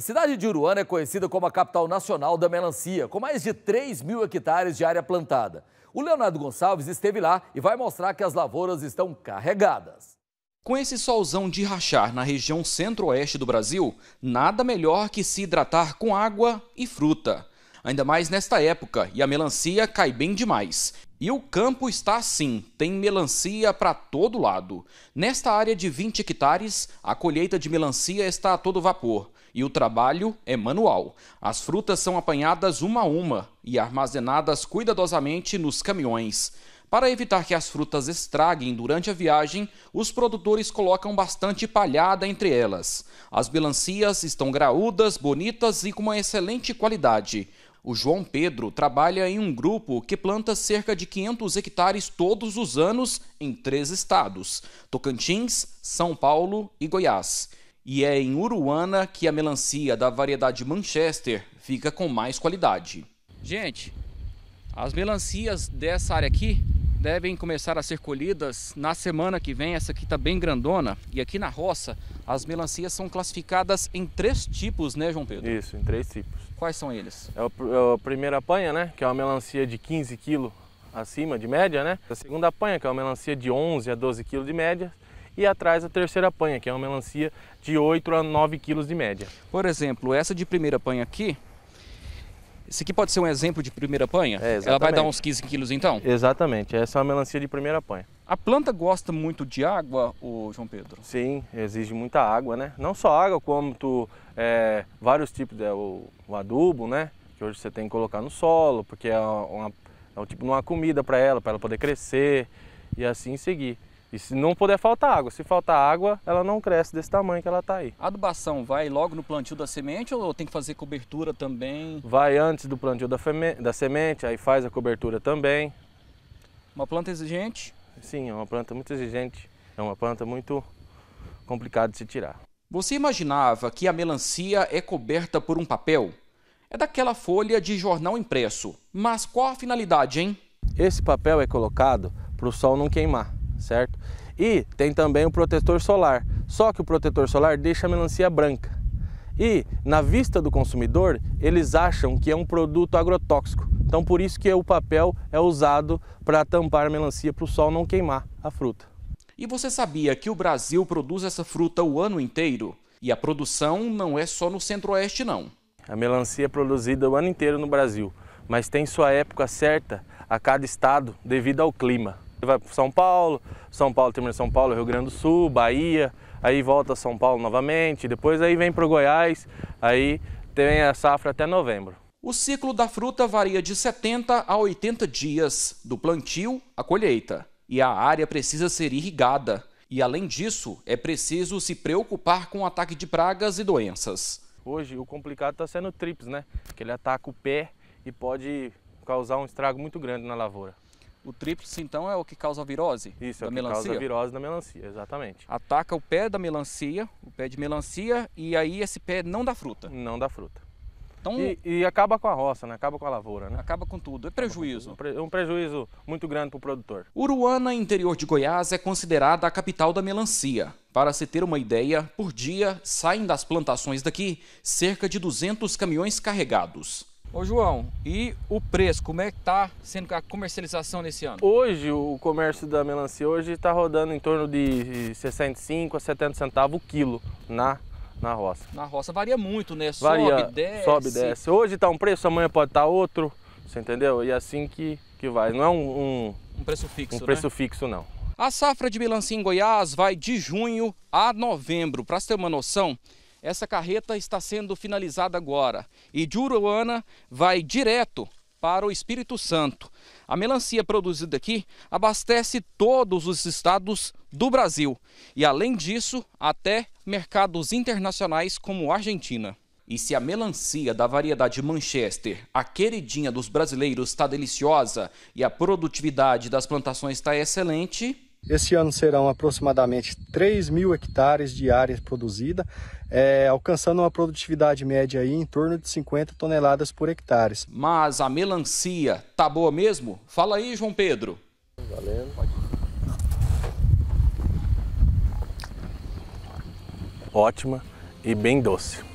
A cidade de Uruana é conhecida como a capital nacional da melancia, com mais de 3 mil hectares de área plantada. O Leonardo Gonçalves esteve lá e vai mostrar que as lavouras estão carregadas. Com esse solzão de rachar na região centro-oeste do Brasil, nada melhor que se hidratar com água e fruta ainda mais nesta época, e a melancia cai bem demais. E o campo está assim, tem melancia para todo lado. Nesta área de 20 hectares, a colheita de melancia está a todo vapor e o trabalho é manual. As frutas são apanhadas uma a uma e armazenadas cuidadosamente nos caminhões. Para evitar que as frutas estraguem durante a viagem, os produtores colocam bastante palhada entre elas. As melancias estão graúdas, bonitas e com uma excelente qualidade. O João Pedro trabalha em um grupo que planta cerca de 500 hectares todos os anos em três estados: Tocantins, São Paulo e Goiás. E é em Uruana que a melancia da variedade Manchester fica com mais qualidade. Gente, as melancias dessa área aqui devem começar a ser colhidas na semana que vem. Essa aqui está bem grandona e aqui na roça as melancias são classificadas em três tipos, né, João Pedro? Isso, em três tipos. Quais são eles? É a é primeira panha, né, que é uma melancia de 15 kg acima de média, né? A segunda panha, que é uma melancia de 11 a 12 kg de média. E atrás a terceira panha, que é uma melancia de 8 a 9 quilos de média. Por exemplo, essa de primeira panha aqui, isso aqui pode ser um exemplo de primeira panha? É, exatamente. Ela vai dar uns 15 quilos então? Exatamente, essa é uma melancia de primeira panha. A planta gosta muito de água, o João Pedro? Sim, exige muita água, né? Não só água, como tu, é, vários tipos, de é, o, o, adubo, né? Que hoje você tem que colocar no solo, porque é, uma, é um tipo de uma comida para ela, para ela poder crescer e assim seguir. E se não puder faltar água, se faltar água, ela não cresce desse tamanho que ela está aí. A adubação vai logo no plantio da semente ou tem que fazer cobertura também? Vai antes do plantio da, da semente, aí faz a cobertura também. Uma planta exigente? Sim, é uma planta muito exigente, é uma planta muito complicada de se tirar. Você imaginava que a melancia é coberta por um papel? É daquela folha de jornal impresso. Mas qual a finalidade, hein? Esse papel é colocado para o sol não queimar certo? E tem também o protetor solar, só que o protetor solar deixa a melancia branca. E na vista do consumidor, eles acham que é um produto agrotóxico. Então por isso que o papel é usado para tampar a melancia para o sol não queimar a fruta. E você sabia que o Brasil produz essa fruta o ano inteiro? E a produção não é só no Centro-Oeste não. A melancia é produzida o ano inteiro no Brasil, mas tem sua época certa a cada estado devido ao clima. Vai para São Paulo, São Paulo termina São Paulo, Rio Grande do Sul, Bahia, aí volta a São Paulo novamente, depois aí vem para o Goiás, aí tem a safra até novembro. O ciclo da fruta varia de 70 a 80 dias, do plantio à colheita, e a área precisa ser irrigada. E além disso, é preciso se preocupar com o ataque de pragas e doenças. Hoje o complicado está sendo o trips, né? Que ele ataca o pé e pode causar um estrago muito grande na lavoura. O tríplice, então, é o que causa a virose Isso, é o que causa a virose da melancia, exatamente. Ataca o pé da melancia, o pé de melancia, e aí esse pé não dá fruta. Não dá fruta. Então, e, e acaba com a roça, né? acaba com a lavoura. Né? Acaba com tudo, é prejuízo. É um prejuízo muito grande para o produtor. Uruana, interior de Goiás, é considerada a capital da melancia. Para se ter uma ideia, por dia saem das plantações daqui cerca de 200 caminhões carregados. Ô João, e o preço, como é que tá sendo a comercialização nesse ano? Hoje o comércio da melancia hoje está rodando em torno de 65 a 70 centavos o quilo na, na roça. Na roça varia muito, né? Sobe, desce. Sobe, desce. Hoje está um preço, amanhã pode estar tá outro, você entendeu? E é assim que, que vai. Não é um, um, um preço fixo. Um né? preço fixo, não. A safra de melancia em Goiás vai de junho a novembro. Para você ter uma noção, essa carreta está sendo finalizada agora e de Uruana vai direto para o Espírito Santo. A melancia produzida aqui abastece todos os estados do Brasil e, além disso, até mercados internacionais como a Argentina. E se a melancia da variedade Manchester, a queridinha dos brasileiros, está deliciosa e a produtividade das plantações está excelente, esse ano serão aproximadamente 3 mil hectares de área produzida, é, alcançando uma produtividade média aí em torno de 50 toneladas por hectare. Mas a melancia tá boa mesmo? Fala aí, João Pedro. Valendo. Ótima e bem doce.